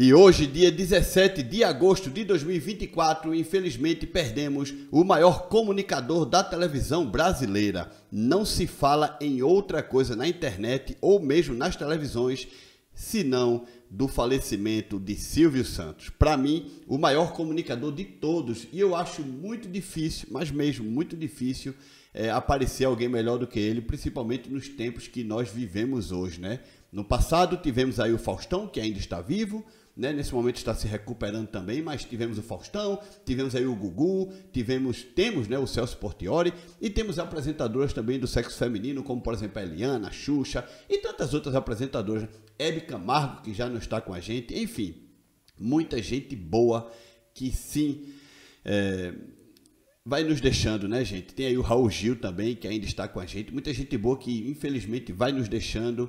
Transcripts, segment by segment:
E hoje, dia 17 de agosto de 2024, infelizmente perdemos o maior comunicador da televisão brasileira. Não se fala em outra coisa na internet ou mesmo nas televisões senão do falecimento de Silvio Santos. Para mim, o maior comunicador de todos, e eu acho muito difícil, mas mesmo muito difícil, é, aparecer alguém melhor do que ele, principalmente nos tempos que nós vivemos hoje, né? No passado tivemos aí o Faustão, que ainda está vivo, né? Nesse momento está se recuperando também, mas tivemos o Faustão, tivemos aí o Gugu, tivemos, temos, né, o Celso Portiori e temos apresentadoras também do sexo feminino, como por exemplo a Eliana, a Xuxa e tantas outras apresentadoras, né? Hebe Camargo que já não está com a gente, enfim, muita gente boa que sim é, vai nos deixando, né, gente? Tem aí o Raul Gil também que ainda está com a gente, muita gente boa que infelizmente vai nos deixando.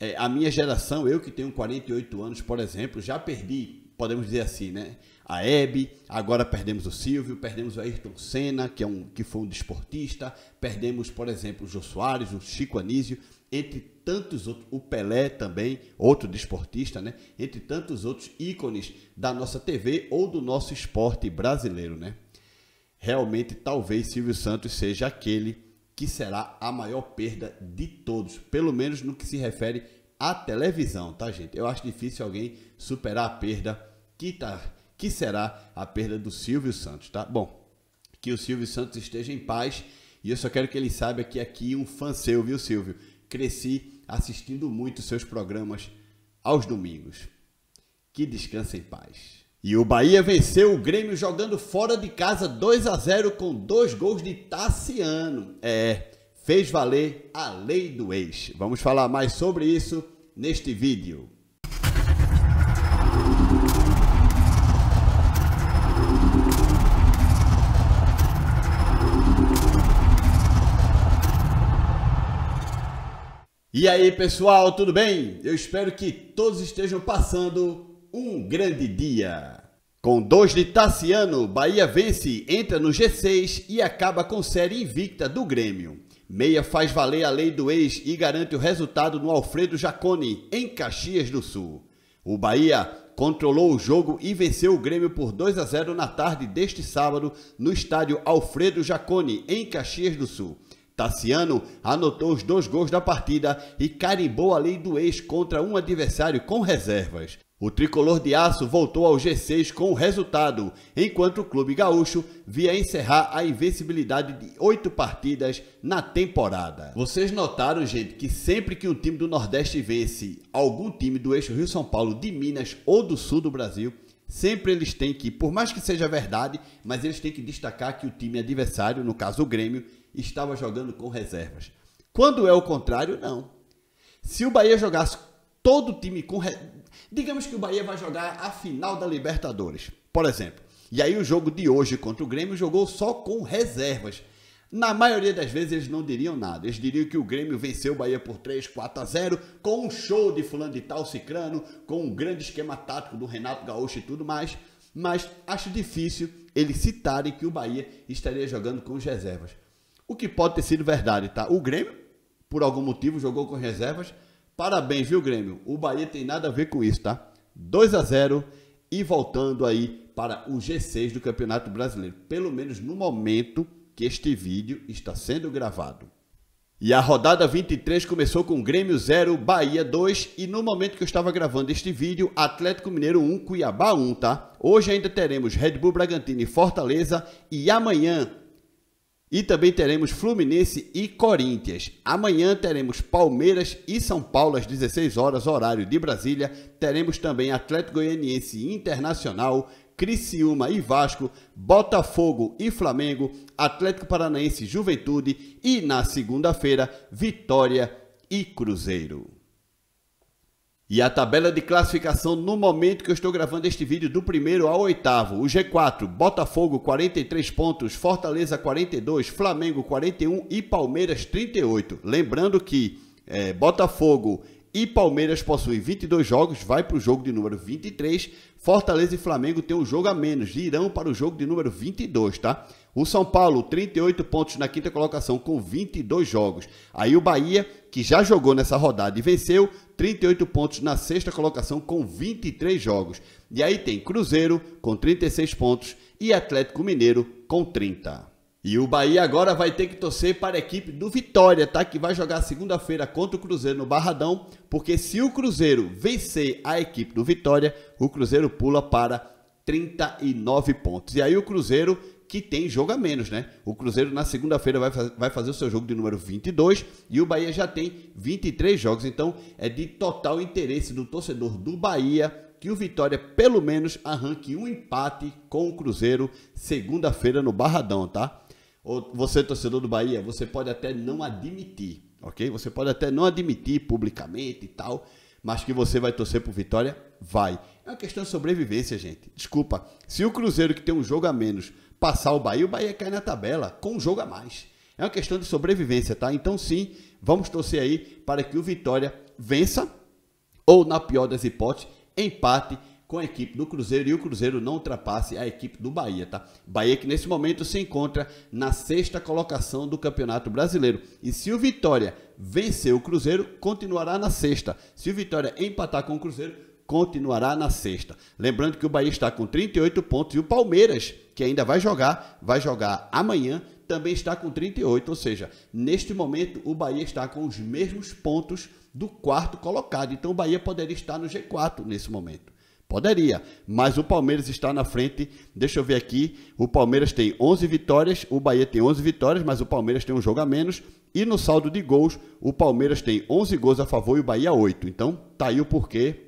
É, a minha geração, eu que tenho 48 anos, por exemplo, já perdi, podemos dizer assim, né? A Hebe, agora perdemos o Silvio, perdemos o Ayrton Senna, que, é um, que foi um desportista, perdemos, por exemplo, o Jô Soares, o Chico Anísio, entre tantos outros, o Pelé também, outro desportista, né? Entre tantos outros ícones da nossa TV ou do nosso esporte brasileiro, né? Realmente, talvez Silvio Santos seja aquele que será a maior perda de todos, pelo menos no que se refere à televisão, tá, gente? Eu acho difícil alguém superar a perda que, tá, que será a perda do Silvio Santos, tá? Bom, que o Silvio Santos esteja em paz e eu só quero que ele saiba que aqui um fã seu, viu, Silvio? Cresci assistindo muito seus programas aos domingos. Que descanse em paz. E o Bahia venceu o Grêmio jogando fora de casa 2 a 0 com dois gols de Tassiano. É, fez valer a lei do ex. Vamos falar mais sobre isso neste vídeo. E aí pessoal, tudo bem? Eu espero que todos estejam passando um grande dia. Com dois de Tassiano, Bahia vence, entra no G6 e acaba com série invicta do Grêmio. Meia faz valer a lei do ex e garante o resultado no Alfredo Jacone, em Caxias do Sul. O Bahia controlou o jogo e venceu o Grêmio por 2 a 0 na tarde deste sábado no estádio Alfredo Jacone, em Caxias do Sul. Tassiano anotou os dois gols da partida e carimbou a lei do ex contra um adversário com reservas. O tricolor de aço voltou ao G6 com o resultado, enquanto o clube gaúcho via encerrar a invencibilidade de oito partidas na temporada. Vocês notaram, gente, que sempre que um time do Nordeste vence algum time do eixo Rio-São Paulo, de Minas ou do Sul do Brasil, sempre eles têm que, por mais que seja verdade, mas eles têm que destacar que o time adversário, no caso o Grêmio, estava jogando com reservas. Quando é o contrário, não. Se o Bahia jogasse todo time com. Re... Digamos que o Bahia vai jogar a final da Libertadores, por exemplo. E aí o jogo de hoje contra o Grêmio jogou só com reservas. Na maioria das vezes eles não diriam nada. Eles diriam que o Grêmio venceu o Bahia por 3, 4 a 0, com um show de fulano de tal cicrano, com um grande esquema tático do Renato Gaúcho e tudo mais. Mas acho difícil eles citarem que o Bahia estaria jogando com as reservas. O que pode ter sido verdade, tá? O Grêmio, por algum motivo, jogou com reservas, Parabéns, viu, Grêmio? O Bahia tem nada a ver com isso, tá? 2 a 0 e voltando aí para o G6 do Campeonato Brasileiro, pelo menos no momento que este vídeo está sendo gravado. E a rodada 23 começou com Grêmio 0, Bahia 2 e no momento que eu estava gravando este vídeo, Atlético Mineiro 1, Cuiabá 1, tá? Hoje ainda teremos Red Bull Bragantino e Fortaleza e amanhã e também teremos Fluminense e Corinthians. Amanhã teremos Palmeiras e São Paulo às 16 horas, horário de Brasília. Teremos também Atlético Goianiense Internacional, Criciúma e Vasco, Botafogo e Flamengo, Atlético Paranaense Juventude e na segunda-feira, Vitória e Cruzeiro. E a tabela de classificação no momento que eu estou gravando este vídeo, do primeiro ao oitavo. O G4, Botafogo 43 pontos, Fortaleza 42, Flamengo 41 e Palmeiras 38. Lembrando que é, Botafogo e Palmeiras possui 22 jogos, vai para o jogo de número 23. Fortaleza e Flamengo têm um jogo a menos, irão para o jogo de número 22, tá? O São Paulo, 38 pontos na quinta colocação, com 22 jogos. Aí o Bahia, que já jogou nessa rodada e venceu, 38 pontos na sexta colocação, com 23 jogos. E aí tem Cruzeiro, com 36 pontos, e Atlético Mineiro, com 30. E o Bahia agora vai ter que torcer para a equipe do Vitória, tá? Que vai jogar segunda-feira contra o Cruzeiro no Barradão, porque se o Cruzeiro vencer a equipe do Vitória, o Cruzeiro pula para 39 pontos. E aí o Cruzeiro que tem jogo a menos, né? O Cruzeiro na segunda-feira vai, faz, vai fazer o seu jogo de número 22 e o Bahia já tem 23 jogos. Então é de total interesse do torcedor do Bahia que o Vitória pelo menos arranque um empate com o Cruzeiro segunda-feira no Barradão, tá? ou você torcedor do Bahia, você pode até não admitir, ok? Você pode até não admitir publicamente e tal, mas que você vai torcer por Vitória, vai. É uma questão de sobrevivência, gente. Desculpa, se o Cruzeiro que tem um jogo a menos passar o Bahia, o Bahia cai na tabela com um jogo a mais. É uma questão de sobrevivência, tá? Então sim, vamos torcer aí para que o Vitória vença ou na pior das hipóteses, empate com a equipe do Cruzeiro e o Cruzeiro não ultrapasse a equipe do Bahia, tá? Bahia que nesse momento se encontra na sexta colocação do Campeonato Brasileiro. E se o Vitória vencer o Cruzeiro, continuará na sexta. Se o Vitória empatar com o Cruzeiro, continuará na sexta. Lembrando que o Bahia está com 38 pontos e o Palmeiras, que ainda vai jogar, vai jogar amanhã, também está com 38, ou seja, neste momento o Bahia está com os mesmos pontos do quarto colocado. Então o Bahia poderia estar no G4 nesse momento. Poderia, mas o Palmeiras está na frente. Deixa eu ver aqui. O Palmeiras tem 11 vitórias, o Bahia tem 11 vitórias, mas o Palmeiras tem um jogo a menos. E no saldo de gols, o Palmeiras tem 11 gols a favor e o Bahia 8. Então, tá aí o porquê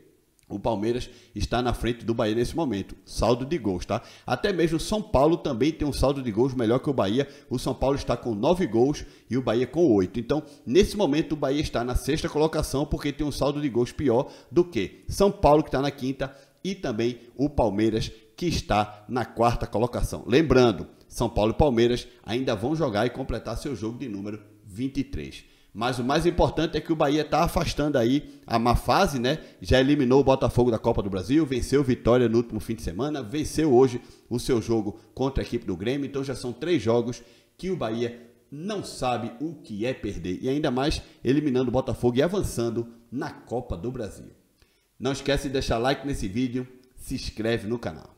o Palmeiras está na frente do Bahia nesse momento, saldo de gols, tá? Até mesmo o São Paulo também tem um saldo de gols melhor que o Bahia. O São Paulo está com nove gols e o Bahia com oito. Então, nesse momento, o Bahia está na sexta colocação porque tem um saldo de gols pior do que São Paulo, que está na quinta, e também o Palmeiras, que está na quarta colocação. Lembrando, São Paulo e Palmeiras ainda vão jogar e completar seu jogo de número 23. Mas o mais importante é que o Bahia está afastando aí a má fase, né? Já eliminou o Botafogo da Copa do Brasil, venceu Vitória no último fim de semana, venceu hoje o seu jogo contra a equipe do Grêmio. Então já são três jogos que o Bahia não sabe o que é perder e ainda mais eliminando o Botafogo e avançando na Copa do Brasil. Não esquece de deixar like nesse vídeo, se inscreve no canal.